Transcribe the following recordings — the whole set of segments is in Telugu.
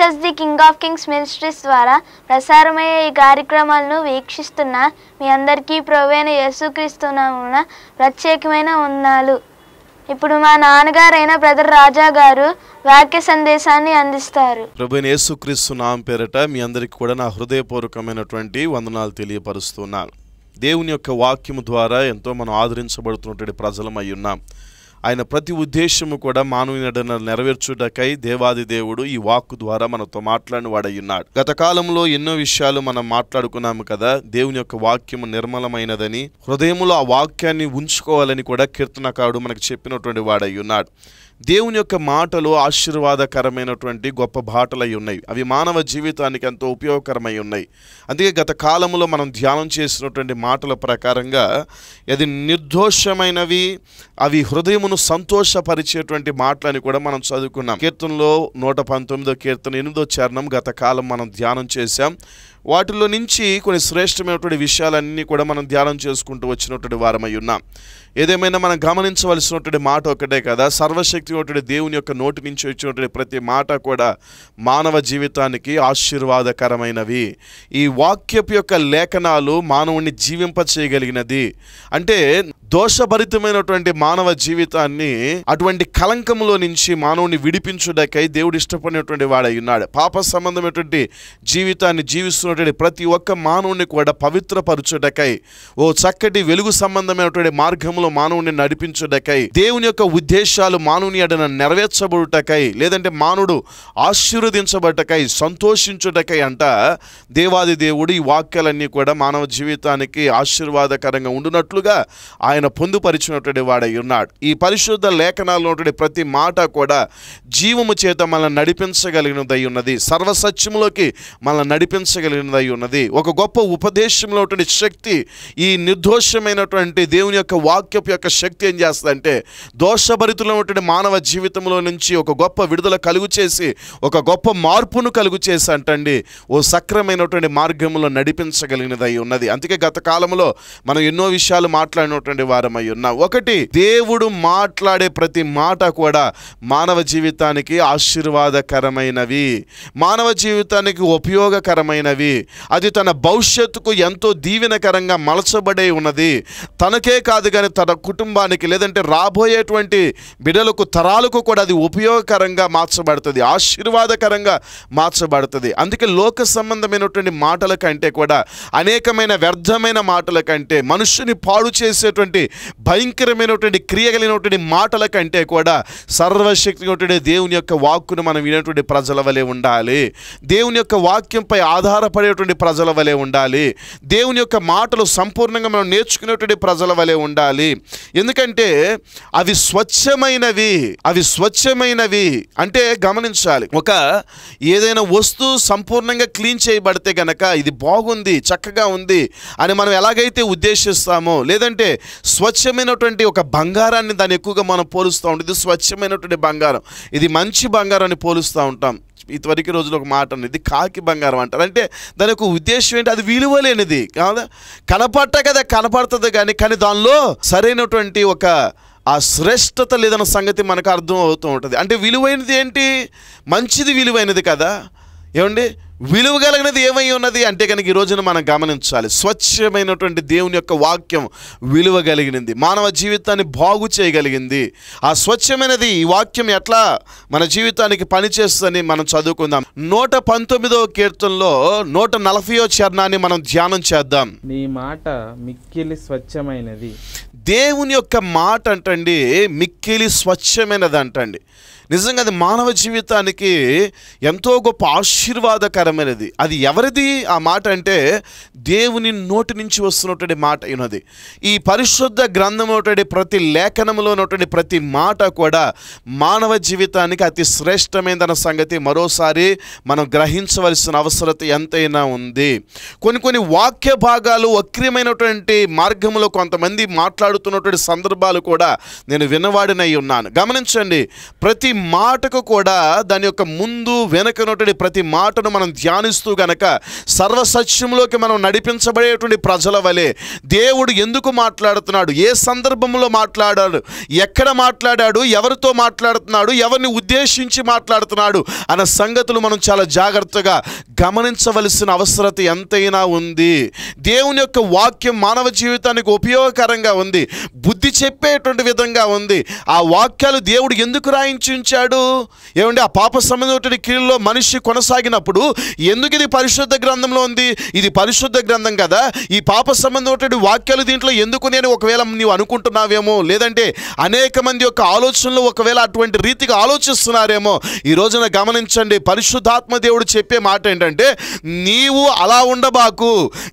Jesus the king of kings ministries ద్వారా ప్రసారమయ్యే ఈ కార్యక్రమాలను వీక్షిస్తున్న మీ అందరికీ ప్రవేణ యేసుక్రీస్తునామున ప్రత్యేకమైన ఉన్నాలు ఇప్పుడు మా నాన్నగారైన బ్రదర్ రాజా గారు వాక్య సందేశాన్ని అందిస్తారు ప్రభు యేసుక్రీస్తు నామ పేరట మీ అందరికీ కూడా నా హృదయపూర్వకమైనటువంటి వందనాలు తెలియపరుస్తున్నాను దేవుని యొక్క వాక్యము ద్వారా ఎంతో మనం ఆదరించబడుతున్నటువంటి ప్రజలమై ఉన్నాం ఆయన ప్రతి ఉద్దేశము కూడా మానవుని నెరవేర్చుటకై దేవాది దేవుడు ఈ వాక్ ద్వారా మనతో మాట్లాడిన వాడయ్యున్నాడు గత కాలంలో ఎన్నో విషయాలు మనం మాట్లాడుకున్నాము కదా దేవుని యొక్క వాక్యము నిర్మలమైనదని హృదయములో ఆ వాక్యాన్ని ఉంచుకోవాలని కూడా కీర్తనకారుడు మనకు చెప్పినటువంటి వాడయ్యున్నాడు దేవుని యొక్క మాటలు ఆశీర్వాదకరమైనటువంటి గొప్ప బాటలై ఉన్నాయి అవి మానవ జీవితానికి ఎంతో ఉపయోగకరమై ఉన్నాయి అందుకే గత కాలంలో మనం ధ్యానం చేసినటువంటి మాటల ప్రకారంగా అది నిర్దోషమైనవి అవి హృదయమును సంతోషపరిచేటువంటి మాటలని కూడా మనం చదువుకున్నాం కీర్తనలో నూట పంతొమ్మిదో కీర్తన ఎనిమిదో చరణం గత కాలం మనం ధ్యానం చేశాం వాటిలో నుంచి కొన్ని శ్రేష్టమైనటువంటి విషయాలన్నీ కూడా మనం ధ్యానం చేసుకుంటూ వచ్చినటువంటి వారమై ఉన్నాం ఏదేమైనా మనం గమనించవలసినటువంటి మాట ఒకటే కదా సర్వశక్తి దేవుని యొక్క నోటి నుంచి వచ్చినటువంటి ప్రతి మాట కూడా మానవ జీవితానికి ఆశీర్వాదకరమైనవి ఈ వాక్యపు యొక్క లేఖనాలు మానవుని జీవింపచేయగలిగినది అంటే దోషభరితమైనటువంటి మానవ జీవితాన్ని అటువంటి కలంకంలో నుంచి మానవుని విడిపించుడకై దేవుడు ఇష్టపడినటువంటి వాడై ఉన్నాడు పాప సంబంధమైనటువంటి జీవితాన్ని జీవిస్తున్నటువంటి ప్రతి ఒక్క మానవుని కూడా పవిత్రపరచుటకై ఓ చక్కటి వెలుగు సంబంధమైనటువంటి మార్గంలో మానవుని నడిపించుటకై దేవుని యొక్క ఉద్దేశాలు మానవుని అడన నెరవేర్చబడుటకై లేదంటే మానవుడు ఆశీర్వదించబడటకై సంతోషించుటకై అంట దేవాది దేవుడు ఈ వాక్యాలన్నీ కూడా మానవ జీవితానికి ఆశీర్వాదకరంగా ఉండునట్లుగా ఆయన ఆయన పొందుపరిచినటువంటి వాడై ఉన్నాడు ఈ పరిశుద్ధ లేఖనాల్లో ప్రతి మాట కూడా జీవము చేత మనల్ని నడిపించగలిగినదై ఉన్నది సర్వసత్యంలోకి మనల్ని నడిపించగలిగినదై ఉన్నది ఒక గొప్ప ఉపదేశంలో శక్తి ఈ నిర్దోషమైనటువంటి దేవుని యొక్క వాక్యపు యొక్క శక్తి ఏం చేస్తుందంటే దోషభరితులైనటువంటి మానవ జీవితంలో నుంచి ఒక గొప్ప విడుదల కలుగు చేసి ఒక గొప్ప మార్పును కలుగు చేసి అంటండి ఓ సక్రమైనటువంటి మార్గంలో నడిపించగలిగినదై ఉన్నది అందుకే గత కాలంలో మనం ఎన్నో విషయాలు మాట్లాడినటువంటి వారమై ఉన్నాం ఒకటి దేవుడు మాట్లాడే ప్రతి మాట కూడా మానవ జీవితానికి ఆశీర్వాదకరమైనవి మానవ జీవితానికి ఉపయోగకరమైనవి అది తన భవిష్యత్తుకు ఎంతో దీవెనకరంగా మలచబడే ఉన్నది తనకే కాదు కానీ తన కుటుంబానికి లేదంటే రాబోయేటువంటి బిడలకు తరాలకు కూడా అది ఉపయోగకరంగా మార్చబడుతుంది ఆశీర్వాదకరంగా మార్చబడుతుంది అందుకే లోక సంబంధమైనటువంటి మాటల కంటే కూడా అనేకమైన వ్యర్థమైన మాటల కంటే మనుషుని పాడు చేసేటువంటి కలిగినటువంటి భయంకరమైనటువంటి క్రియ కలిగినటువంటి మాటల కంటే కూడా సర్వశక్తి దేవుని యొక్క వాక్కును మనం వినేటువంటి ప్రజల వలె ఉండాలి దేవుని యొక్క వాక్యంపై ఆధారపడేటువంటి ప్రజల వలె ఉండాలి దేవుని యొక్క మాటలు సంపూర్ణంగా మనం నేర్చుకునేటువంటి ప్రజల వలె ఉండాలి ఎందుకంటే అవి స్వచ్ఛమైనవి అవి స్వచ్ఛమైనవి అంటే గమనించాలి ఒక ఏదైనా వస్తువు సంపూర్ణంగా క్లీన్ చేయబడితే గనక ఇది బాగుంది చక్కగా ఉంది అని మనం ఎలాగైతే ఉద్దేశిస్తామో లేదంటే స్వచ్ఛమైనటువంటి ఒక బంగారాన్ని దాన్ని ఎక్కువగా మనం పోలుస్తూ ఉంటాం ఇది స్వచ్ఛమైనటువంటి బంగారం ఇది మంచి బంగారాన్ని పోలుస్తూ ఉంటాం ఇదివరకు రోజులు ఒక మాట ఇది కాకి బంగారం అంటారు అంటే దాని యొక్క ఉద్దేశం ఏంటి అది విలువలేనిది కాదా కనపట్ట కదా కనపడుతుంది కానీ కానీ దానిలో సరైనటువంటి ఒక ఆ శ్రేష్టత లేదన్న సంగతి మనకు అర్థం అవుతూ ఉంటుంది అంటే విలువైనది ఏంటి మంచిది విలువైనది కదా ఏమండి విలువ కలిగినది ఏమై ఉన్నది అంటే కనుక ఈ రోజున మనం గమనించాలి స్వచ్ఛమైనటువంటి దేవుని యొక్క వాక్యం విలువ కలిగినది మానవ జీవితాన్ని బాగు చేయగలిగింది ఆ స్వచ్ఛమైనది ఈ వాక్యం ఎట్లా మన జీవితానికి పనిచేస్తుందని మనం చదువుకుందాం నూట పంతొమ్మిదవ కీర్తనలో నూట నలభయో చరణాన్ని మనం ధ్యానం చేద్దాం నీ మాట మిక్కిలి స్వచ్ఛమైనది దేవుని యొక్క మాట అంటండి మిక్కిలి స్వచ్ఛమైనది అంటండి నిజంగా అది మానవ జీవితానికి ఎంతో గొప్ప ఆశీర్వాదకరమైనది అది ఎవరిది ఆ మాట అంటే దేవుని నోటి నుంచి వస్తున్నటువంటి మాట అయినది ఈ పరిశుద్ధ గ్రంథంలోటువంటి ప్రతి లేఖనంలో ఉన్నటువంటి ప్రతి మాట కూడా మానవ జీవితానికి అతి శ్రేష్టమైన సంగతి మరోసారి మనం గ్రహించవలసిన అవసరత ఎంతైనా ఉంది కొన్ని కొన్ని వాక్య భాగాలు వక్రమైనటువంటి మార్గంలో కొంతమంది మాట్లాడుతున్నటువంటి సందర్భాలు కూడా నేను వినవాడినై ఉన్నాను గమనించండి ప్రతి మాటకు కూడా దాని యొక్క ముందు ఉన్నటువంటి ప్రతి మాటను మనం ధ్యానిస్తూ గనక సర్వసత్యంలోకి మనం నడిపించబడేటువంటి ప్రజల వలె దేవుడు ఎందుకు మాట్లాడుతున్నాడు ఏ సందర్భంలో మాట్లాడాడు ఎక్కడ మాట్లాడాడు ఎవరితో మాట్లాడుతున్నాడు ఎవరిని ఉద్దేశించి మాట్లాడుతున్నాడు అన్న సంగతులు మనం చాలా జాగ్రత్తగా గమనించవలసిన అవసరత ఎంతైనా ఉంది దేవుని యొక్క వాక్యం మానవ జీవితానికి ఉపయోగకరంగా ఉంది బుద్ధి చెప్పేటువంటి విధంగా ఉంది ఆ వాక్యాలు దేవుడు ఎందుకు రాయించి ఇచ్చాడు ఏమంటే ఆ పాప సంబంధమైన క్రియల్లో మనిషి కొనసాగినప్పుడు ఎందుకు ఇది పరిశుద్ధ గ్రంథంలో ఉంది ఇది పరిశుద్ధ గ్రంథం కదా ఈ పాప సంబంధమైన వాక్యాలు దీంట్లో ఎందుకు నేను ఒకవేళ నీవు అనుకుంటున్నావేమో లేదంటే అనేక మంది యొక్క ఆలోచనలు ఒకవేళ అటువంటి రీతిగా ఆలోచిస్తున్నారేమో ఈ రోజున గమనించండి పరిశుద్ధాత్మ దేవుడు చెప్పే మాట ఏంటంటే నీవు అలా ఉండబాకు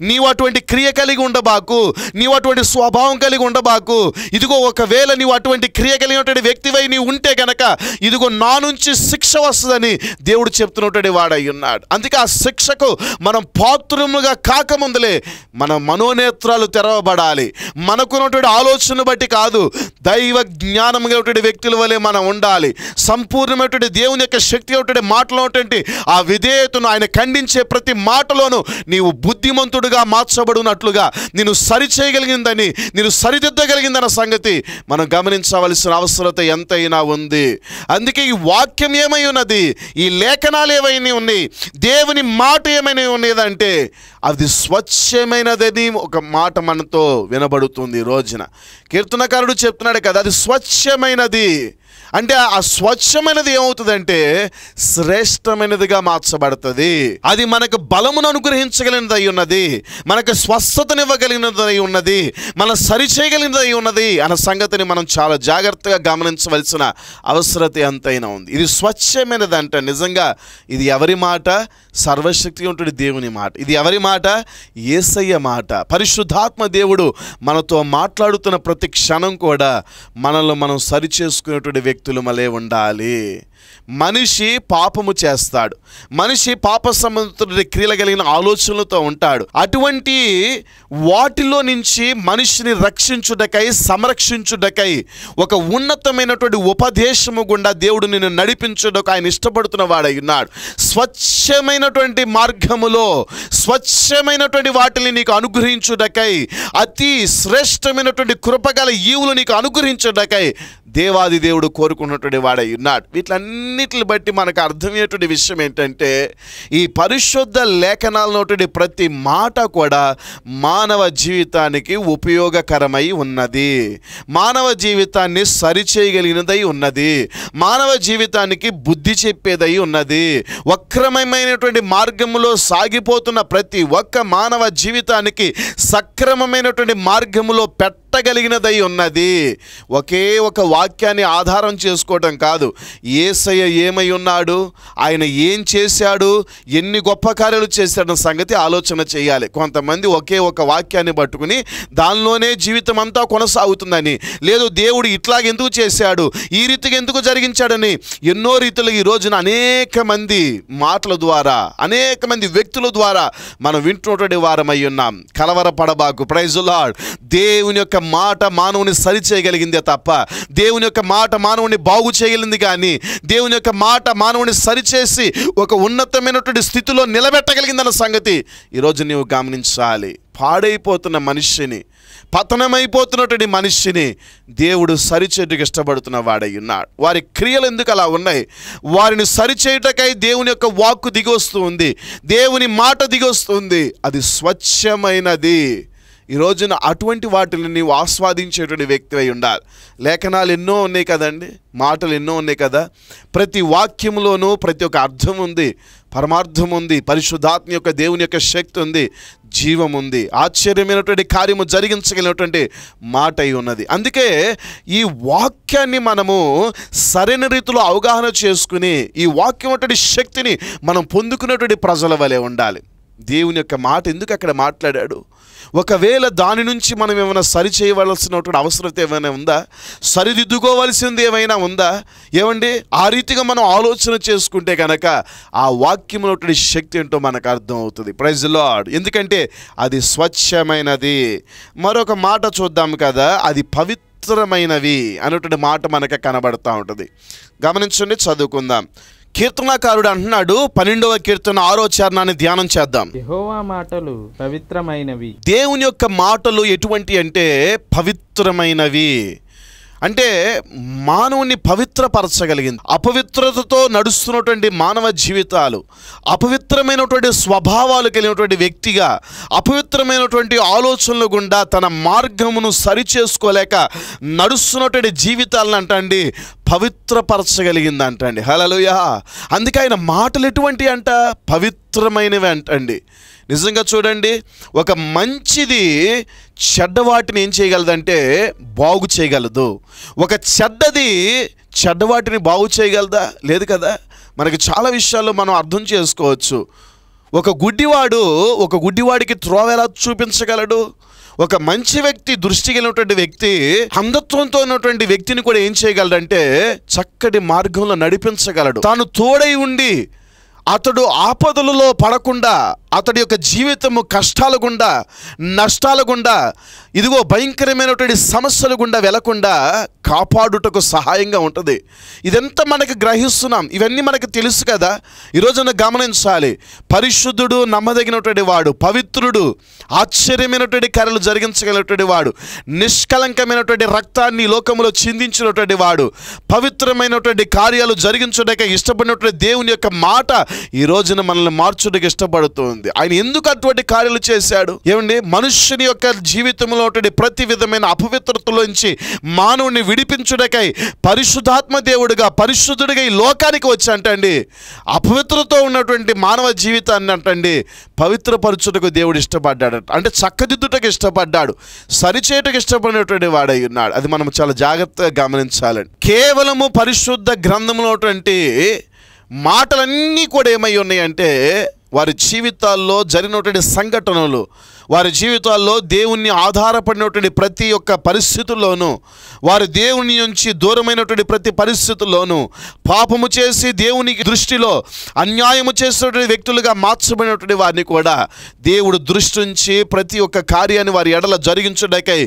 నీవు అటువంటి క్రియ కలిగి ఉండబాకు నీవు అటువంటి స్వభావం కలిగి ఉండబాకు ఇదిగో ఒకవేళ నీవు అటువంటి క్రియ కలిగినటువంటి వ్యక్తివై నీవు ఉంటే కనుక ఇదిగో నా నుంచి శిక్ష వస్తుందని దేవుడు చెప్తున్నటువంటి వాడై ఉన్నాడు అందుకే ఆ శిక్షకు మనం పాత్రముగా కాకముందులే మన మనోనేత్రాలు తెరవబడాలి మనకున్నటువంటి ఆలోచన బట్టి కాదు దైవ జ్ఞానముగా వ్యక్తుల వలె మనం ఉండాలి సంపూర్ణమైనటువంటి దేవుని యొక్క శక్తి మాటలు మాటలోటువంటి ఆ విధేయతను ఆయన ఖండించే ప్రతి మాటలోనూ నీవు బుద్ధిమంతుడుగా మార్చబడినట్లుగా నేను సరిచేయగలిగిందని నేను సరిదిద్దగలిగిందన్న సంగతి మనం గమనించవలసిన అవసరత ఎంతైనా ఉంది అందుకే ఈ వాక్యం ఏమై ఉన్నది ఈ లేఖనాలు ఏమైనా ఉన్నాయి దేవుని మాట ఏమైనా ఉన్నదంటే అది స్వచ్ఛమైనదని ఒక మాట మనతో వినబడుతుంది రోజున కీర్తనకారుడు చెప్తున్నాడు కదా అది స్వచ్ఛమైనది అంటే ఆ స్వచ్ఛమైనది ఏమవుతుందంటే శ్రేష్టమైనదిగా మార్చబడుతుంది అది మనకు బలమును అనుగ్రహించగలిగినది అయి ఉన్నది మనకు స్వస్థతనివ్వగలిగినది అయి ఉన్నది మన సరిచేయగలిగినది అయి ఉన్నది అన్న సంగతిని మనం చాలా జాగ్రత్తగా గమనించవలసిన అవసరత ఎంతైనా ఉంది ఇది స్వచ్ఛమైనది అంట నిజంగా ఇది ఎవరి మాట సర్వశక్తి ఉంటుంది దేవుని మాట ఇది ఎవరి మాట ఏసయ్య మాట పరిశుద్ధాత్మ దేవుడు మనతో మాట్లాడుతున్న ప్రతి క్షణం కూడా మనల్ని మనం సరిచేసుకునేటువంటి వ్యక్తి వ్యక్తులు మలే ఉండాలి మనిషి పాపము చేస్తాడు మనిషి పాప సంబంధితుడి క్రియలు కలిగిన ఆలోచనలతో ఉంటాడు అటువంటి వాటిలో నుంచి మనిషిని రక్షించుటకై సంరక్షించుటకై ఒక ఉన్నతమైనటువంటి ఉపదేశము గుండా దేవుడు నిన్ను నడిపించుటకు ఆయన ఇష్టపడుతున్న వాడై ఉన్నాడు స్వచ్ఛమైనటువంటి మార్గములో స్వచ్ఛమైనటువంటి వాటిని నీకు అనుగ్రహించుటకై అతి శ్రేష్టమైనటువంటి కృపగల ఈవులు నీకు అనుగ్రహించుటకై దేవాది దేవుడు కోరుకున్నటువంటి వాడై ఉన్నాడు వీటిలన్నిటిని బట్టి మనకు అర్థమయ్యేటువంటి విషయం ఏంటంటే ఈ పరిశుద్ధ లేఖనాలన్నటువంటి ప్రతి మాట కూడా మానవ జీవితానికి ఉపయోగకరమై ఉన్నది మానవ జీవితాన్ని సరిచేయగలిగినదై ఉన్నది మానవ జీవితానికి బుద్ధి చెప్పేదై ఉన్నది వక్రమమైనటువంటి మార్గంలో సాగిపోతున్న ప్రతి ఒక్క మానవ జీవితానికి సక్రమమైనటువంటి మార్గములో పెట్ట పట్టగలిగినదై ఉన్నది ఒకే ఒక వాక్యాన్ని ఆధారం చేసుకోవటం కాదు ఏసయ్య ఏమై ఉన్నాడు ఆయన ఏం చేశాడు ఎన్ని గొప్ప కార్యాలు చేశాడన్న సంగతి ఆలోచన చేయాలి కొంతమంది ఒకే ఒక వాక్యాన్ని పట్టుకుని దానిలోనే జీవితం అంతా కొనసాగుతుందని లేదు దేవుడు ఇట్లాగెందుకు చేశాడు ఈ రీతిగా ఎందుకు జరిగించాడని ఎన్నో రీతిలో ఈ రోజున అనేక మంది మాటల ద్వారా అనేక మంది వ్యక్తుల ద్వారా మనం వింటున్నటువంటి వారమై ఉన్నాం కలవరపడబాకు ప్రైజులాడ్ దేవుని యొక్క మాట మానవుని సరి చేయగలిగిందే తప్ప దేవుని యొక్క మాట మానవుని బాగు చేయగలింది కానీ దేవుని యొక్క మాట మానవుని సరిచేసి ఒక ఉన్నతమైనటువంటి స్థితిలో నిలబెట్టగలిగిందన్న సంగతి ఈరోజు నీవు గమనించాలి పాడైపోతున్న మనిషిని పతనమైపోతున్నటువంటి మనిషిని దేవుడు సరిచేయటకు ఇష్టపడుతున్న వాడై ఉన్నాడు వారి క్రియలు ఎందుకు అలా ఉన్నాయి వారిని సరిచేయటకై దేవుని యొక్క వాక్కు దిగొస్తుంది దేవుని మాట దిగొస్తుంది అది స్వచ్ఛమైనది ఈ రోజున అటువంటి వాటిని నీవు ఆస్వాదించేటువంటి అయి ఉండాలి లేఖనాలు ఎన్నో ఉన్నాయి కదండి మాటలు ఎన్నో ఉన్నాయి కదా ప్రతి వాక్యంలోనూ ప్రతి ఒక్క అర్థం ఉంది పరమార్థం ఉంది పరిశుద్ధాత్మ యొక్క దేవుని యొక్క శక్తి ఉంది జీవం ఉంది ఆశ్చర్యమైనటువంటి కార్యము జరిగించగలిగినటువంటి మాట అయి ఉన్నది అందుకే ఈ వాక్యాన్ని మనము సరైన రీతిలో అవగాహన చేసుకుని ఈ వాక్యం శక్తిని మనం పొందుకునేటువంటి ప్రజల వలె ఉండాలి దేవుని యొక్క మాట ఎందుకు అక్కడ మాట్లాడాడు ఒకవేళ దాని నుంచి మనం ఏమైనా సరి చేయవలసినటువంటి అవసరం ఏమైనా ఉందా సరిదిద్దుకోవాల్సింది ఏమైనా ఉందా ఏమండి ఆ రీతిగా మనం ఆలోచన చేసుకుంటే కనుక ఆ వాక్యంలోటువంటి శక్తి ఏంటో మనకు అర్థం అవుతుంది ప్రైజ్ లాడ్ ఎందుకంటే అది స్వచ్ఛమైనది మరొక మాట చూద్దాం కదా అది పవిత్రమైనవి అనేటువంటి మాట మనకు కనబడతా ఉంటుంది గమనించండి చదువుకుందాం కీర్తనాకారుడు అంటున్నాడు పన్నెండవ కీర్తన ఆరో చరణాన్ని ధ్యానం చేద్దాం మాటలు పవిత్రమైనవి దేవుని యొక్క మాటలు ఎటువంటి అంటే పవిత్రమైనవి అంటే మానవుని పవిత్రపరచగలిగింది అపవిత్రతతో నడుస్తున్నటువంటి మానవ జీవితాలు అపవిత్రమైనటువంటి స్వభావాలు కలిగినటువంటి వ్యక్తిగా అపవిత్రమైనటువంటి ఆలోచనలు గుండా తన మార్గమును సరిచేసుకోలేక నడుస్తున్నటువంటి జీవితాలను అంటండి పవిత్రపరచగలిగింది అంటండి హలలుయ అందుకే ఆయన మాటలు ఎటువంటి అంట పవిత్రమైనవి అంటండి నిజంగా చూడండి ఒక మంచిది చెడ్డవాటిని ఏం చేయగలదంటే బాగు చేయగలదు ఒక చెడ్డది చెడ్డవాటిని బాగు చేయగలదా లేదు కదా మనకి చాలా విషయాలు మనం అర్థం చేసుకోవచ్చు ఒక గుడ్డివాడు ఒక గుడ్డివాడికి త్రోవ ఎలా చూపించగలడు ఒక మంచి వ్యక్తి దృష్టి కలిగినటువంటి వ్యక్తి అంధత్వంతో ఉన్నటువంటి వ్యక్తిని కూడా ఏం చేయగలడంటే చక్కటి మార్గంలో నడిపించగలడు తాను తోడై ఉండి అతడు ఆపదలలో పడకుండా అతడి యొక్క జీవితము కష్టాల గుండా నష్టాల గుండా ఇదిగో భయంకరమైనటువంటి సమస్యల గుండా వెళ్లకుండా కాపాడుటకు సహాయంగా ఉంటుంది ఇదంతా మనకు గ్రహిస్తున్నాం ఇవన్నీ మనకు తెలుసు కదా ఈరోజున గమనించాలి పరిశుద్ధుడు నమ్మదగినటువంటి వాడు పవిత్రుడు ఆశ్చర్యమైనటువంటి కర్రలు జరిగించగలిగినటువంటి వాడు నిష్కలంకమైనటువంటి రక్తాన్ని లోకంలో చిందించినటువంటి వాడు పవిత్రమైనటువంటి కార్యాలు జరిగించడానికి ఇష్టపడినటువంటి దేవుని యొక్క మాట ఈ రోజున మనల్ని మార్చుటకు ఇష్టపడుతుంది ఉంది ఆయన ఎందుకు అటువంటి కార్యాలు చేశాడు ఏమండి మనుష్యుని యొక్క జీవితంలో ప్రతి విధమైన అపవిత్రతలోంచి మానవుని విడిపించుడకై పరిశుద్ధాత్మ దేవుడిగా పరిశుద్ధుడిగా ఈ లోకానికి వచ్చి అంటండి అపవిత్రతో ఉన్నటువంటి మానవ జీవితాన్ని అంటండి పవిత్రపరచుటకు దేవుడు ఇష్టపడ్డాడు అంటే చక్కదిద్దుటకు ఇష్టపడ్డాడు సరిచేయటకు ఇష్టపడినటువంటి వాడై ఉన్నాడు అది మనం చాలా జాగ్రత్తగా గమనించాలండి కేవలము పరిశుద్ధ గ్రంథంలో మాటలన్నీ కూడా ఏమై ఉన్నాయంటే వారి జీవితాల్లో జరిగినటువంటి సంఘటనలు వారి జీవితాల్లో దేవుణ్ణి ఆధారపడినటువంటి ప్రతి ఒక్క పరిస్థితుల్లోనూ వారి దేవుని నుంచి దూరమైనటువంటి ప్రతి పరిస్థితుల్లోనూ పాపము చేసి దేవునికి దృష్టిలో అన్యాయము చేసినటువంటి వ్యక్తులుగా మార్చబడినటువంటి వారిని కూడా దేవుడు దృష్టి నుంచి ప్రతి ఒక్క కార్యాన్ని వారి ఎడల జరిగించడాకై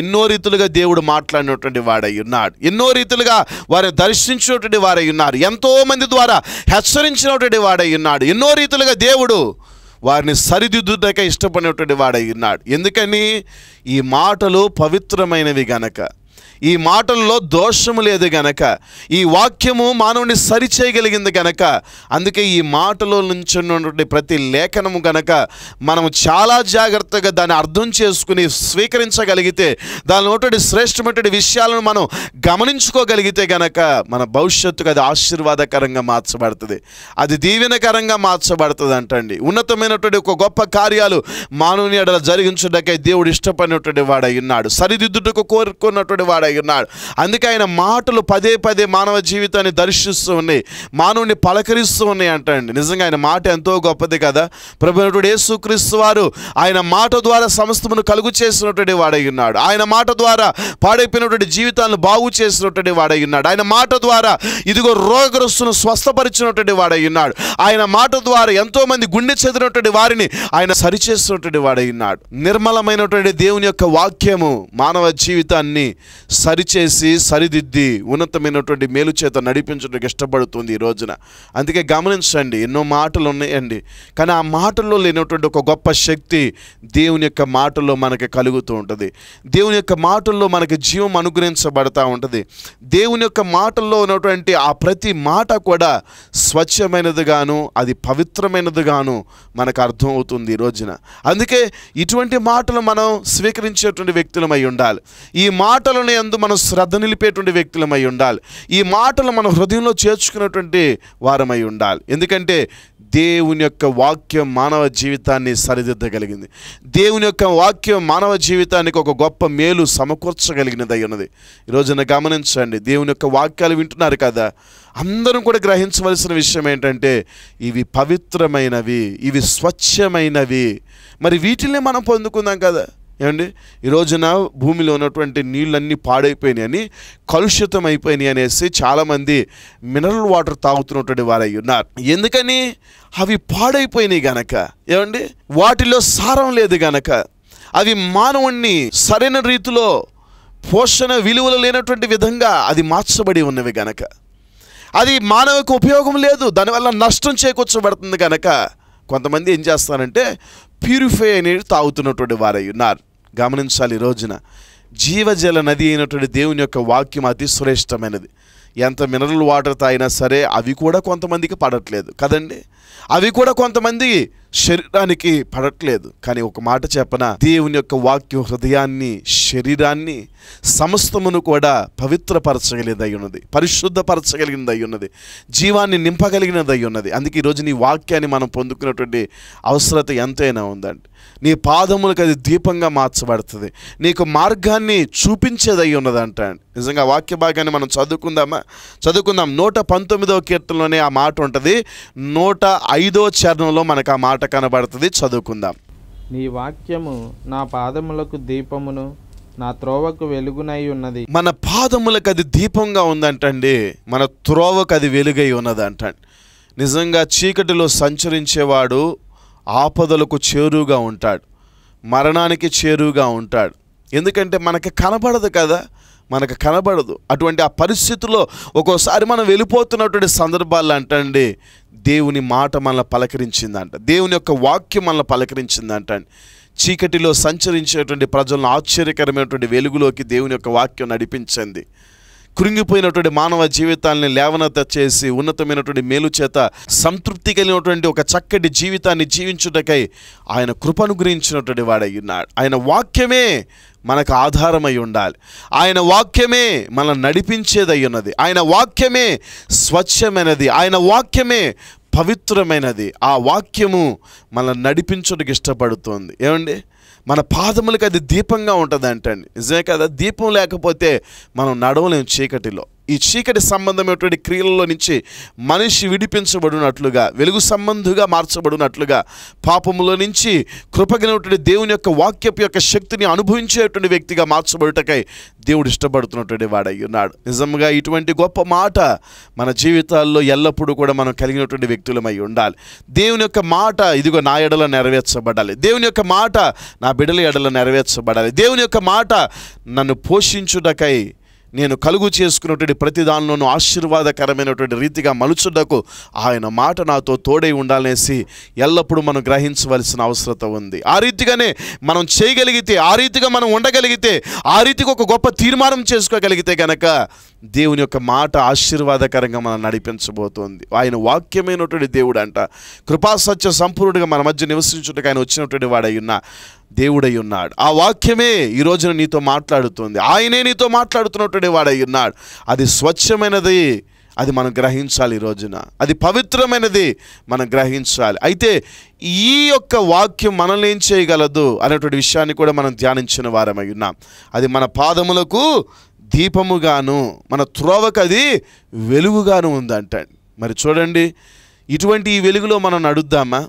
ఎన్నో రీతులుగా దేవుడు మాట్లాడినటువంటి వాడై ఉన్నాడు ఎన్నో రీతులుగా వారు దర్శించినటువంటి వారై ఉన్నారు ఎంతోమంది ద్వారా హెచ్చరించినటువంటి వాడై ఉన్నాడు ఎన్నో రీతులుగా దేవుడు వారిని సరిదిద్దుటక ఇష్టపడినటువంటి వాడై ఉన్నాడు ఎందుకని ఈ మాటలు పవిత్రమైనవి గనక ఈ మాటల్లో దోషము లేదు గనక ఈ వాక్యము మానవుని సరిచేయగలిగింది గనక అందుకే ఈ మాటలో నుంచి ఉన్నటువంటి ప్రతి లేఖనము గనక మనము చాలా జాగ్రత్తగా దాన్ని అర్థం చేసుకుని స్వీకరించగలిగితే ఉన్నటువంటి శ్రేష్టమైనటువంటి విషయాలను మనం గమనించుకోగలిగితే గనక మన భవిష్యత్తుకు అది ఆశీర్వాదకరంగా మార్చబడుతుంది అది దీవెనకరంగా మార్చబడుతుంది అంటండి ఉన్నతమైనటువంటి ఒక గొప్ప కార్యాలు మానవుని ఎడల జరిగించడాకై దేవుడు ఇష్టపడినటువంటి వాడై ఉన్నాడు సరిదిద్దుటకు కోరుకున్నటువంటి వాడై ఉన్నాడు అందుకే ఆయన మాటలు పదే పదే మానవ జీవితాన్ని దర్శిస్తూ ఉన్నాయి మానవుని పలకరిస్తూ ఉన్నాయి అంటండి నిజంగా ఆయన మాట ఎంతో గొప్పది కదా ప్రభునటుడు యేసుక్రీస్తు వారు ఆయన మాట ద్వారా సమస్తమును కలుగు చేసినటువంటి వాడై ఉన్నాడు ఆయన మాట ద్వారా పాడైపోయినటువంటి జీవితాలను బాగు చేసినటువంటి వాడై ఉన్నాడు ఆయన మాట ద్వారా ఇదిగో రోగగ్రస్తును స్వస్థపరిచినటువంటి వాడై ఉన్నాడు ఆయన మాట ద్వారా ఎంతోమంది గుండె చెదిరినటువంటి వారిని ఆయన సరిచేసినటువంటి వాడై ఉన్నాడు నిర్మలమైనటువంటి దేవుని యొక్క వాక్యము మానవ జీవితాన్ని సరిచేసి సరిదిద్ది ఉన్నతమైనటువంటి మేలు చేత నడిపించడానికి ఇష్టపడుతుంది ఈ రోజున అందుకే గమనించండి ఎన్నో మాటలు ఉన్నాయండి కానీ ఆ మాటల్లో లేనటువంటి ఒక గొప్ప శక్తి దేవుని యొక్క మాటల్లో మనకి కలుగుతూ ఉంటుంది దేవుని యొక్క మాటల్లో మనకి జీవం అనుగ్రహించబడతా ఉంటుంది దేవుని యొక్క మాటల్లో ఉన్నటువంటి ఆ ప్రతి మాట కూడా స్వచ్ఛమైనదిగాను అది పవిత్రమైనదిగాను మనకు అర్థమవుతుంది ఈ రోజున అందుకే ఇటువంటి మాటలు మనం స్వీకరించేటువంటి వ్యక్తులమై ఉండాలి ఈ మాటలను యందు మనం శ్రద్ధ నిలిపేటువంటి వ్యక్తులమై ఉండాలి ఈ మాటలు మన హృదయంలో చేర్చుకున్నటువంటి వారమై ఉండాలి ఎందుకంటే దేవుని యొక్క వాక్యం మానవ జీవితాన్ని సరిదిద్దగలిగింది దేవుని యొక్క వాక్యం మానవ జీవితానికి ఒక గొప్ప మేలు అయి ఉన్నది ఈరోజున గమనించండి దేవుని యొక్క వాక్యాలు వింటున్నారు కదా అందరం కూడా గ్రహించవలసిన విషయం ఏంటంటే ఇవి పవిత్రమైనవి ఇవి స్వచ్ఛమైనవి మరి వీటిని మనం పొందుకుందాం కదా ఏమండి ఈ రోజున భూమిలో ఉన్నటువంటి నీళ్ళన్నీ పాడైపోయినాయి అని కలుషితం అయిపోయినాయి అనేసి చాలామంది మినరల్ వాటర్ తాగుతున్నటువంటి వారై ఉన్నారు ఎందుకని అవి పాడైపోయినాయి గనక ఏమండి వాటిలో సారం లేదు గనక అవి మానవుణ్ణి సరైన రీతిలో పోషణ విలువలు లేనటువంటి విధంగా అది మార్చబడి ఉన్నవి గనక అది మానవకు ఉపయోగం లేదు దానివల్ల నష్టం చేకూర్చబడుతుంది కనుక కొంతమంది ఏం చేస్తారంటే ప్యూరిఫై అనేది తాగుతున్నటువంటి వారై ఉన్నారు గమనించాలి ఈ రోజున జీవజల నది అయినటువంటి దేవుని యొక్క వాక్యం అతి శ్రేష్టమైనది ఎంత మినరల్ వాటర్ తాగినా సరే అవి కూడా కొంతమందికి పడట్లేదు కదండి అవి కూడా కొంతమంది శరీరానికి పడట్లేదు కానీ ఒక మాట చెప్పన దేవుని యొక్క వాక్య హృదయాన్ని శరీరాన్ని సమస్తమును కూడా పవిత్రపరచగలిగినదై ఉన్నది పరిశుద్ధపరచగలిగినదై ఉన్నది జీవాన్ని నింపగలిగినదై ఉన్నది అందుకే ఈరోజు నీ వాక్యాన్ని మనం పొందుకున్నటువంటి అవసరత ఎంతైనా ఉందండి నీ పాదములకు అది దీపంగా మార్చబడుతుంది నీకు మార్గాన్ని చూపించేదై ఉన్నదంట నిజంగా వాక్య భాగాన్ని మనం చదువుకుందామా చదువుకుందాం నూట పంతొమ్మిదో కీర్తనలోనే ఆ మాట ఉంటుంది నూట ఐదో చరణంలో మనకు ఆ మాట మాట కనబడుతుంది చదువుకుందాం నీ వాక్యము నా పాదములకు దీపమును నా త్రోవకు వెలుగునై ఉన్నది మన పాదములకు అది దీపంగా ఉందంటండి మన త్రోవకు అది వెలుగై ఉన్నది అంటండి నిజంగా చీకటిలో సంచరించేవాడు ఆపదలకు చేరువుగా ఉంటాడు మరణానికి చేరువుగా ఉంటాడు ఎందుకంటే మనకి కనబడదు కదా మనకు కనబడదు అటువంటి ఆ పరిస్థితుల్లో ఒక్కోసారి మనం వెళ్ళిపోతున్నటువంటి సందర్భాలు అంటండి దేవుని మాట మనల్ని పలకరించిందంట దేవుని యొక్క వాక్యం మనల్ని పలకరించిందంట చీకటిలో సంచరించేటువంటి ప్రజలను ఆశ్చర్యకరమైనటువంటి వెలుగులోకి దేవుని యొక్క వాక్యం నడిపించింది కృంగిపోయినటువంటి మానవ జీవితాన్ని లేవనత చేసి ఉన్నతమైనటువంటి మేలు చేత సంతృప్తి కలిగినటువంటి ఒక చక్కటి జీవితాన్ని జీవించుటకై ఆయన కృపను గురించినటువంటి వాడై ఉన్నాడు ఆయన వాక్యమే మనకు ఆధారమై ఉండాలి ఆయన వాక్యమే మనం నడిపించేదై ఉన్నది ఆయన వాక్యమే స్వచ్ఛమైనది ఆయన వాక్యమే పవిత్రమైనది ఆ వాక్యము మన నడిపించడానికి ఇష్టపడుతుంది ఏమండి మన పాదములకు అది దీపంగా ఉంటుంది అంటండి నిజమే కదా దీపం లేకపోతే మనం నడవలేము చీకటిలో ఈ చీకటి సంబంధమైనటువంటి క్రియలలో నుంచి మనిషి విడిపించబడినట్లుగా వెలుగు సంబంధుగా మార్చబడినట్లుగా పాపములో నుంచి కృపగినటువంటి దేవుని యొక్క వాక్యపు యొక్క శక్తిని అనుభవించేటువంటి వ్యక్తిగా మార్చబడుటకై దేవుడు ఇష్టపడుతున్నటువంటి వాడై ఉన్నాడు నిజంగా ఇటువంటి గొప్ప మాట మన జీవితాల్లో ఎల్లప్పుడూ కూడా మనం కలిగినటువంటి వ్యక్తులమై ఉండాలి దేవుని యొక్క మాట ఇదిగో నా ఎడల నెరవేర్చబడాలి దేవుని యొక్క మాట నా బిడల ఎడల నెరవేర్చబడాలి దేవుని యొక్క మాట నన్ను పోషించుటకై నేను కలుగు చేసుకున్నటువంటి ప్రతి దానిలోనూ ఆశీర్వాదకరమైనటువంటి రీతిగా మలుచుడకు ఆయన మాట నాతో తోడై ఉండాలనేసి ఎల్లప్పుడూ మనం గ్రహించవలసిన అవసరత ఉంది ఆ రీతిగానే మనం చేయగలిగితే ఆ రీతిగా మనం ఉండగలిగితే ఆ రీతికి ఒక గొప్ప తీర్మానం చేసుకోగలిగితే కనుక దేవుని యొక్క మాట ఆశీర్వాదకరంగా మనం నడిపించబోతోంది ఆయన వాక్యమైనటువంటి దేవుడు అంట కృపాసత్య సంపూర్ణుడిగా మన మధ్య నివసించుంటే ఆయన వచ్చినటువంటి వాడై ఉన్న దేవుడై ఉన్నాడు ఆ వాక్యమే ఈ రోజున నీతో మాట్లాడుతుంది ఆయనే నీతో మాట్లాడుతున్నటువంటి వాడై ఉన్నాడు అది స్వచ్ఛమైనది అది మనం గ్రహించాలి ఈ రోజున అది పవిత్రమైనది మనం గ్రహించాలి అయితే ఈ యొక్క వాక్యం మనల్ని ఏం చేయగలదు అనేటువంటి విషయాన్ని కూడా మనం ధ్యానించిన వారమై ఉన్నాం అది మన పాదములకు దీపముగాను మన త్రోవకది వెలుగుగాను ఉందంట మరి చూడండి ఇటువంటి ఈ వెలుగులో మనం నడుద్దామా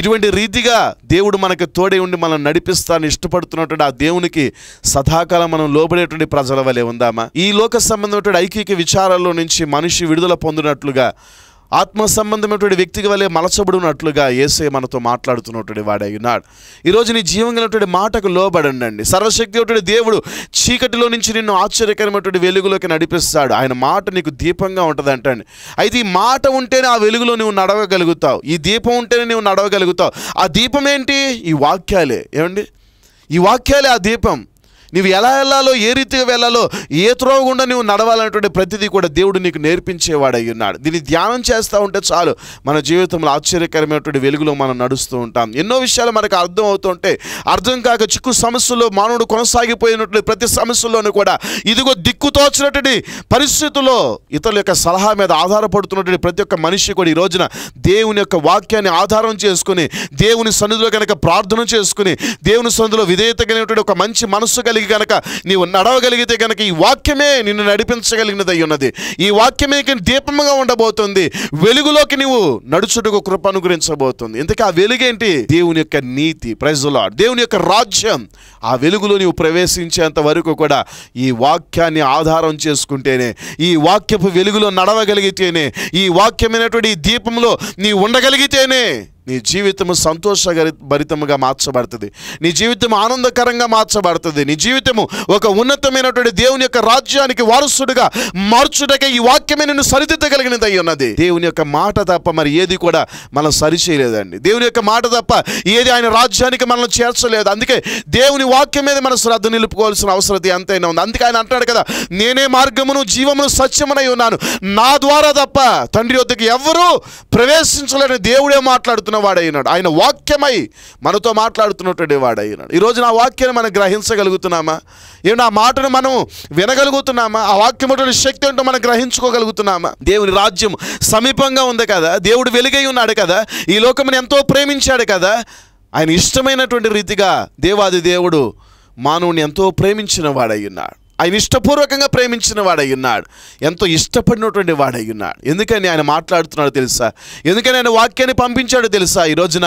ఇటువంటి రీతిగా దేవుడు మనకు తోడే ఉండి మనం నడిపిస్తాను ఇష్టపడుతున్నటువంటి ఆ దేవునికి సదాకాలం మనం లోబడేటువంటి ప్రజల వలె ఉందామా ఈ లోక సంబంధమైనటువంటి ఐకిక విచారాల్లో నుంచి మనిషి విడుదల పొందినట్లుగా ఆత్మ సంబంధమైనటువంటి వ్యక్తికి వలె మలచబడినట్లుగా ఏసే మనతో మాట్లాడుతున్నటువంటి వాడై ఉన్నాడు ఈరోజు నీ కలిగినటువంటి మాటకు లోబడండి సర్వశక్తి దేవుడు చీకటిలో నుంచి నిన్ను ఆశ్చర్యకరమైనటువంటి వెలుగులోకి నడిపిస్తాడు ఆయన మాట నీకు దీపంగా ఉంటుందంటండి అయితే ఈ మాట ఉంటేనే ఆ వెలుగులో నువ్వు నడవగలుగుతావు ఈ దీపం ఉంటేనే నువ్వు నడవగలుగుతావు ఆ దీపం ఏంటి ఈ వాక్యాలే ఏమండి ఈ వాక్యాలే ఆ దీపం నువ్వు ఎలా వెళ్ళాలో ఏ రీతిగా వెళ్ళాలో ఏ గుండా నువ్వు నడవాలన్నటువంటి ప్రతిదీ కూడా దేవుడు నీకు నేర్పించేవాడై ఉన్నాడు దీన్ని ధ్యానం చేస్తూ ఉంటే చాలు మన జీవితంలో ఆశ్చర్యకరమైనటువంటి వెలుగులో మనం నడుస్తూ ఉంటాం ఎన్నో విషయాలు మనకు అర్థం అవుతుంటే అర్థం కాక చిక్కు సమస్యలో మానవుడు కొనసాగిపోయినటువంటి ప్రతి సమస్యలోనూ కూడా ఇదిగో దిక్కుతోచినటువంటి పరిస్థితుల్లో ఇతరుల యొక్క సలహా మీద ఆధారపడుతున్నటువంటి ప్రతి ఒక్క మనిషి కూడా ఈ రోజున దేవుని యొక్క వాక్యాన్ని ఆధారం చేసుకుని దేవుని సన్నిధిలో కనుక ప్రార్థన చేసుకుని దేవుని సన్నిధిలో విధేయత కలిగినటువంటి ఒక మంచి మనస్సు కలిగి కలిగి గనక నీవు నడవగలిగితే గనక ఈ వాక్యమే నిన్ను నడిపించగలిగినదై ఉన్నది ఈ వాక్యమే దీపముగా ఉండబోతుంది వెలుగులోకి నీవు నడుచుటకు కృప అనుగ్రహించబోతుంది ఎందుకు ఆ వెలుగేంటి దేవుని యొక్క నీతి ప్రైజులాడ్ దేవుని యొక్క రాజ్యం ఆ వెలుగులో నీవు ప్రవేశించేంత వరకు కూడా ఈ వాక్యాన్ని ఆధారం చేసుకుంటేనే ఈ వాక్యపు వెలుగులో నడవగలిగితేనే ఈ వాక్యమైనటువంటి దీపంలో నీవు ఉండగలిగితేనే నీ జీవితము సంతోష భరితముగా మార్చబడుతుంది నీ జీవితం ఆనందకరంగా మార్చబడుతుంది నీ జీవితము ఒక ఉన్నతమైనటువంటి దేవుని యొక్క రాజ్యానికి వారసుడిగా మార్చుటకే ఈ వాక్యమే నిన్ను సరిదిద్దగలిగినది అయి ఉన్నది దేవుని యొక్క మాట తప్ప మరి ఏది కూడా మనం సరిచేయలేదండి దేవుని యొక్క మాట తప్ప ఏది ఆయన రాజ్యానికి మనల్ని చేర్చలేదు అందుకే దేవుని వాక్యం మీద మన శ్రద్ధ నిలుపుకోవాల్సిన అవసరం ఎంతైనా ఉంది అందుకే ఆయన అంటాడు కదా నేనే మార్గమును జీవమును సత్యమునై ఉన్నాను నా ద్వారా తప్ప తండ్రి వద్దకు ఎవరూ ప్రవేశించలేని దేవుడే మాట్లాడుతున్నాడు చేస్తున్న వాడైనాడు ఆయన వాక్యమై మనతో మాట్లాడుతున్నటువంటి వాడైనాడు ఈరోజు నా వాక్యాన్ని మనం గ్రహించగలుగుతున్నామా ఏమి నా మాటను మనం వినగలుగుతున్నామా ఆ వాక్యం శక్తి ఉంటే మనం గ్రహించుకోగలుగుతున్నామా దేవుని రాజ్యం సమీపంగా ఉంది కదా దేవుడు వెలుగై ఉన్నాడు కదా ఈ లోకముని ఎంతో ప్రేమించాడు కదా ఆయన ఇష్టమైనటువంటి రీతిగా దేవాది దేవుడు మానవుని ఎంతో ప్రేమించిన వాడై ఉన్నాడు ఆయన ఇష్టపూర్వకంగా ప్రేమించిన వాడై ఉన్నాడు ఎంతో ఇష్టపడినటువంటి వాడై ఉన్నాడు ఎందుకని ఆయన మాట్లాడుతున్నాడు తెలుసా ఎందుకని ఆయన వాక్యాన్ని పంపించాడు తెలుసా ఈ రోజున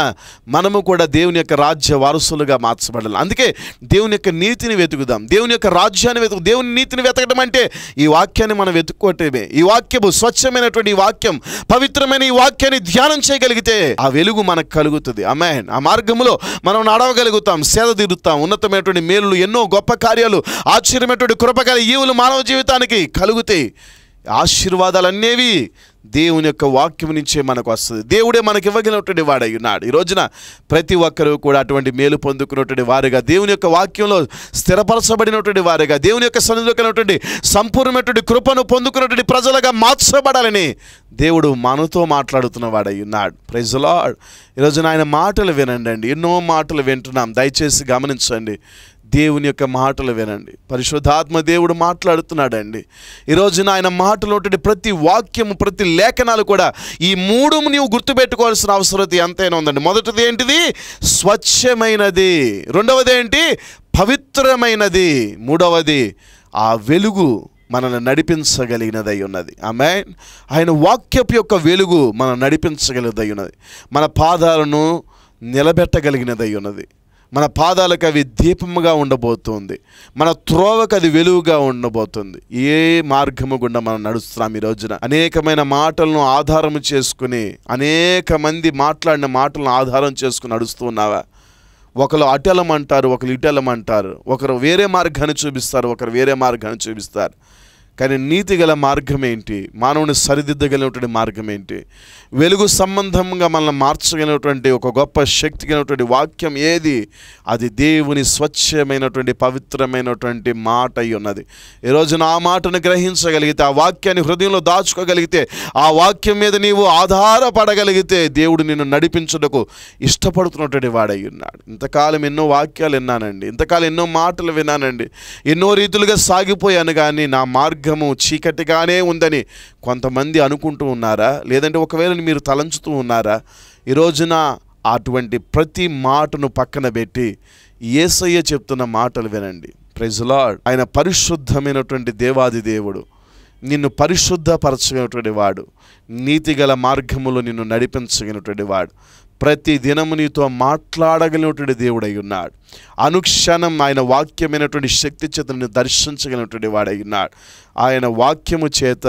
మనము కూడా దేవుని యొక్క రాజ్య వారసులుగా మార్చబడాలి అందుకే దేవుని యొక్క నీతిని వెతుకుదాం దేవుని యొక్క రాజ్యాన్ని వెతుకు దేవుని నీతిని వెతకడం అంటే ఈ వాక్యాన్ని మనం వెతుక్కోవటమే ఈ వాక్యము స్వచ్ఛమైనటువంటి ఈ వాక్యం పవిత్రమైన ఈ వాక్యాన్ని ధ్యానం చేయగలిగితే ఆ వెలుగు మనకు కలుగుతుంది అమ్మాయి ఆ మార్గంలో మనం నడవగలుగుతాం సేద తీరుతాం ఉన్నతమైనటువంటి మేలులు ఎన్నో గొప్ప కార్యాలు ఆశ్చర్యమైనటువంటి కృపగల ఈవులు మానవ జీవితానికి కలుగుతాయి ఆశీర్వాదాలు అనేవి దేవుని యొక్క వాక్యం నుంచే మనకు వస్తుంది దేవుడే మనకి ఇవ్వగలిగినటువంటి వాడై ఉన్నాడు ఈ రోజున ప్రతి ఒక్కరూ కూడా అటువంటి మేలు పొందుకున్నటువంటి వారుగా దేవుని యొక్క వాక్యంలో స్థిరపరచబడినటువంటి వారుగా దేవుని యొక్క సన్నిధిలోకినటువంటి సంపూర్ణమైనటువంటి కృపను పొందుకున్నటువంటి ప్రజలుగా మార్చబడాలని దేవుడు మనతో మాట్లాడుతున్న వాడై ఉన్నాడు ప్రజలాడ్ ఈరోజున ఆయన మాటలు వినండి ఎన్నో మాటలు వింటున్నాం దయచేసి గమనించండి దేవుని యొక్క మాటలు వినండి పరిశుద్ధాత్మ దేవుడు మాట్లాడుతున్నాడండి ఈరోజున ఆయన మాటలు ప్రతి వాక్యము ప్రతి లేఖనాలు కూడా ఈ మూడు నీవు గుర్తుపెట్టుకోవాల్సిన అవసరం ఎంతైనా ఉందండి మొదటిది ఏంటిది స్వచ్ఛమైనది రెండవది ఏంటి పవిత్రమైనది మూడవది ఆ వెలుగు మనల్ని నడిపించగలిగినదై ఉన్నది ఆమె ఆయన వాక్యపు యొక్క వెలుగు మనం నడిపించగలిగినదై ఉన్నది మన పాదాలను నిలబెట్టగలిగినదై ఉన్నది మన పాదాలకు అవి దీపముగా ఉండబోతుంది మన త్రోవకు అది వెలుగుగా ఉండబోతుంది ఏ మార్గము గుండా మనం నడుస్తున్నాం ఈ రోజున అనేకమైన మాటలను ఆధారం చేసుకుని అనేక మంది మాట్లాడిన మాటలను ఆధారం చేసుకుని నడుస్తున్నావా ఒకరు అటలం అంటారు ఒకరు ఇటలం అంటారు ఒకరు వేరే మార్గాన్ని చూపిస్తారు ఒకరు వేరే మార్గాన్ని చూపిస్తారు కానీ నీతి గల మార్గం ఏంటి మానవుని సరిదిద్దగలిగినటువంటి మార్గం ఏంటి వెలుగు సంబంధంగా మనల్ని మార్చగలిగినటువంటి ఒక గొప్ప శక్తి కలిగినటువంటి వాక్యం ఏది అది దేవుని స్వచ్ఛమైనటువంటి పవిత్రమైనటువంటి మాట అయి ఉన్నది ఈరోజు నా మాటను గ్రహించగలిగితే ఆ వాక్యాన్ని హృదయంలో దాచుకోగలిగితే ఆ వాక్యం మీద నీవు ఆధారపడగలిగితే దేవుడు నిన్ను నడిపించుటకు ఇష్టపడుతున్నటువంటి వాడై ఉన్నాడు ఇంతకాలం ఎన్నో వాక్యాలు విన్నానండి ఇంతకాలం ఎన్నో మాటలు విన్నానండి ఎన్నో రీతులుగా సాగిపోయాను కానీ నా మార్గం మార్గము చీకటిగానే ఉందని కొంతమంది అనుకుంటూ ఉన్నారా లేదంటే ఒకవేళ మీరు తలంచుతూ ఉన్నారా ఈరోజున అటువంటి ప్రతి మాటను పక్కన పెట్టి ఏసయ్య చెప్తున్న మాటలు వినండి ప్రెజలాడ్ ఆయన పరిశుద్ధమైనటువంటి దేవాది దేవుడు నిన్ను పరిశుద్ధపరచగినటువంటి వాడు నీతిగల మార్గములో నిన్ను నడిపించగినటువంటి వాడు ప్రతి దినము నీతో మాట్లాడగలిగినటువంటి దేవుడై ఉన్నాడు అనుక్షణం ఆయన వాక్యమైనటువంటి శక్తి చేతను దర్శించగలిగినటువంటి వాడై ఉన్నాడు ఆయన వాక్యము చేత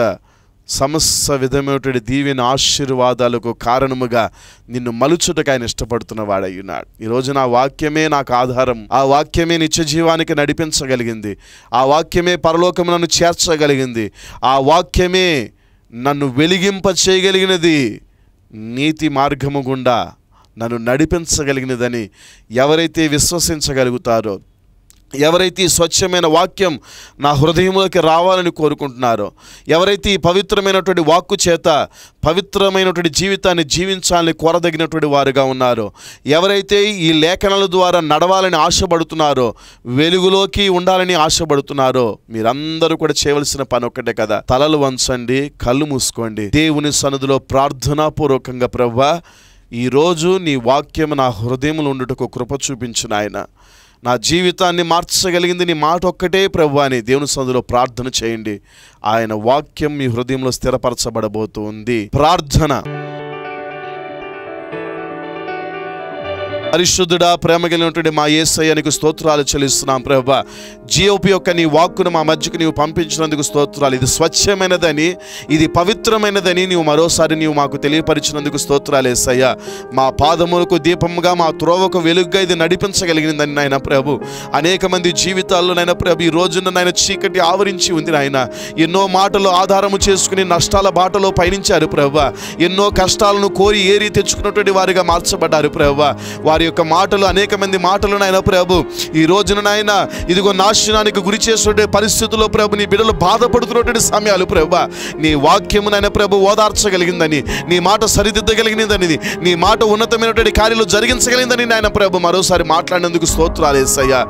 సమస్త విధమైనటువంటి దీవెన ఆశీర్వాదాలకు కారణముగా నిన్ను మలుచుటకు ఆయన ఇష్టపడుతున్న వాడై ఉన్నాడు ఈరోజు నా వాక్యమే నాకు ఆధారం ఆ వాక్యమే నిత్య జీవానికి నడిపించగలిగింది ఆ వాక్యమే పరలోకం నన్ను చేర్చగలిగింది ఆ వాక్యమే నన్ను వెలిగింప చేయగలిగినది నీతి మార్గము గుండా నన్ను నడిపించగలిగినదని ఎవరైతే విశ్వసించగలుగుతారో ఎవరైతే ఈ స్వచ్ఛమైన వాక్యం నా హృదయంలోకి రావాలని కోరుకుంటున్నారో ఎవరైతే ఈ పవిత్రమైనటువంటి వాక్కు చేత పవిత్రమైనటువంటి జీవితాన్ని జీవించాలని కోరదగినటువంటి వారుగా ఉన్నారో ఎవరైతే ఈ లేఖనాల ద్వారా నడవాలని ఆశపడుతున్నారో వెలుగులోకి ఉండాలని ఆశపడుతున్నారో మీరందరూ కూడా చేయవలసిన పని ఒక్కటే కదా తలలు వంచండి కళ్ళు మూసుకోండి దేవుని సన్నదిలో ప్రార్థనాపూర్వకంగా ప్రవ్వా ఈరోజు నీ వాక్యం నా హృదయంలో ఉండుటకు కృప చూపించిన ఆయన నా జీవితాన్ని మార్చగలిగింది నీ మాట ఒక్కటే ప్రభు అని దేవుని సందులో ప్రార్థన చేయండి ఆయన వాక్యం మీ హృదయంలో స్థిరపరచబడబోతుంది ప్రార్థన పరిశుద్ధుడా ప్రేమ కలిగినటువంటి మా ఏసయ్యనికి స్తోత్రాలు చెల్లిస్తున్నాం ప్రభా జియోపి యొక్క నీ వాక్కును మా మధ్యకు నీవు పంపించినందుకు స్తోత్రాలు ఇది స్వచ్ఛమైనదని ఇది పవిత్రమైనదని నీవు మరోసారి నీవు మాకు తెలియపరిచినందుకు స్తోత్రాలు ఏసయ్య మా పాదములకు దీపంగా మా త్రోవకు వెలుగుగా ఇది నడిపించగలిగిందని నాయన ప్రభు అనేక మంది జీవితాల్లో నాయన ప్రభు ఈ రోజున నాయన చీకటి ఆవరించి ఉంది నాయన ఎన్నో మాటలు ఆధారము చేసుకుని నష్టాల బాటలో పయనించారు ప్రభు ఎన్నో కష్టాలను కోరి ఏరి తెచ్చుకున్నటువంటి వారిగా మార్చబడ్డారు ప్రభు వారి వారి యొక్క మాటలు అనేక మంది మాటలు నాయన ప్రభు ఈ రోజున నాయన ఇదిగో నాశనానికి గురి చేసినటువంటి పరిస్థితుల్లో ప్రభు నీ బిడ్డలు బాధపడుతున్నటువంటి సమయాలు ప్రభు నీ వాక్యము నాయన ప్రభు ఓదార్చగలిగిందని నీ మాట సరిదిద్దగలిగినదని నీ మాట ఉన్నతమైనటువంటి కార్యాలు జరిగించగలిగిందని నాయన ప్రభు మరోసారి మాట్లాడినందుకు స్తోత్రాలు ఏసయ్యా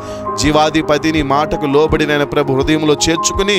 జీవాధిపతి నీ మాటకు లోబడి నాయన ప్రభు హృదయంలో చేర్చుకుని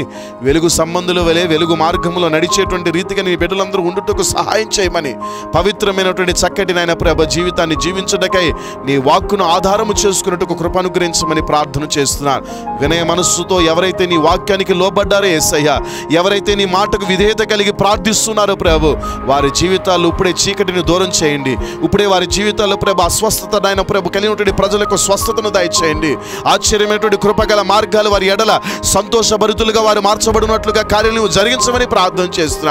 వెలుగు సంబంధులు వలె వెలుగు మార్గంలో నడిచేటువంటి రీతిగా నీ బిడ్డలందరూ ఉండుటకు సహాయం చేయమని పవిత్రమైనటువంటి చక్కటి నాయన ప్రభ జీవితాన్ని జీవించుటకై నీ వాక్కును ఆధారము చేసుకున్నట్టుకు కృపనుగ్రహించమని ప్రార్థన చేస్తున్నాను వినయ మనస్సుతో ఎవరైతే నీ వాక్యానికి లోబడ్డారో ఏసయ్యా ఎవరైతే నీ మాటకు విధేయత కలిగి ప్రార్థిస్తున్నారో ప్రభు వారి జీవితాలు ఇప్పుడే చీకటిని దూరం చేయండి ఇప్పుడే వారి జీవితాలు ప్రభు అస్వస్థత నాయన ప్రభు కలిగినటువంటి ప్రజలకు స్వస్థతను దయచేయండి ఆశ్చర్యమైనటువంటి కృపగల మార్గాలు వారి ఎడల సంతోషభరితులుగా వారు మార్చబడినట్లుగా కార్యాలను జరిగించమని ప్రార్థన చేస్తున్నాను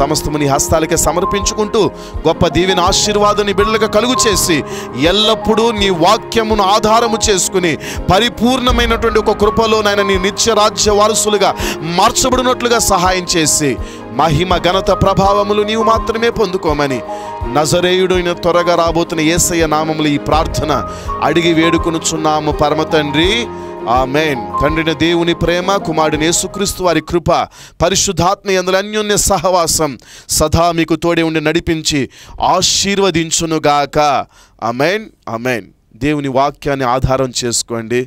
సమస్తముని హస్తాలకే సమర్పించుకుంటూ గొప్ప దీవిన ఆశీర్వాదాన్ని బిడ్డలకు కలుగు చేసి ఎల్ల ఎల్లప్పుడూ నీ వాక్యమును ఆధారము చేసుకుని పరిపూర్ణమైనటువంటి ఒక కృపలో నాయన నీ నిత్యరాజ్య వారసులుగా మార్చబడినట్లుగా సహాయం చేసి మహిమ ఘనత ప్రభావములు నీవు మాత్రమే పొందుకోమని నజరేయుడైన త్వరగా రాబోతున్న ఏసయ్య నామములు ఈ ప్రార్థన అడిగి వేడుకొనుచున్నాము పరమ తండ్రి ఆమెన్ తండ్రిన దేవుని ప్రేమ కుమారుడు యేసుక్రీస్తు వారి కృప పరిశుద్ధాత్మ ఎందుల అన్యోన్య సహవాసం సదా మీకు తోడే ఉండి నడిపించి ఆశీర్వదించునుగాక ఆమెన్ ఆమెన్ దేవుని వాక్యాన్ని ఆధారం చేసుకోండి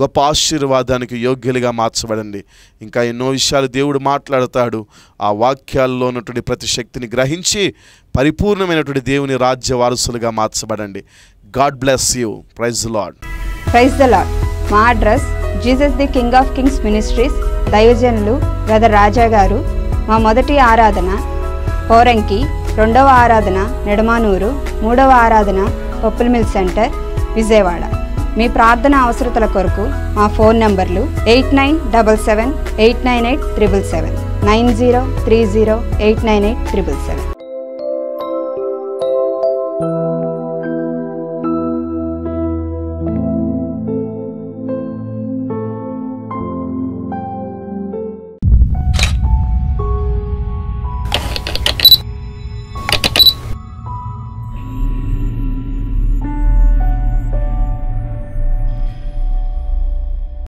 గొప్ప ఆశీర్వాదానికి యోగ్యులుగా మార్చబడండి ఇంకా ఎన్నో విషయాలు దేవుడు మాట్లాడతాడు ఆ వాక్యాల్లో ఉన్నటువంటి ప్రతి శక్తిని గ్రహించి పరిపూర్ణమైనటువంటి దేవుని రాజ్య వారసులుగా మార్చబడండి God bless you praise lord praise the lord మా address Jesus the king of kings ministries దైవజనులు బ్రదర్ రాజా గారు మా మొదటి ఆరాధన పోరంకి రెండవ ఆరాధన నెడమానూరు మూడవ ఆరాధన పప్పుల మిల్ సెంటర్ విజయవాడ మీ ప్రార్థన అవసరతల కొరకు మా ఫోన్ నంబర్లు eight nine double seven eight nine eight triple seven nine zero three zero eight nine eight triple seven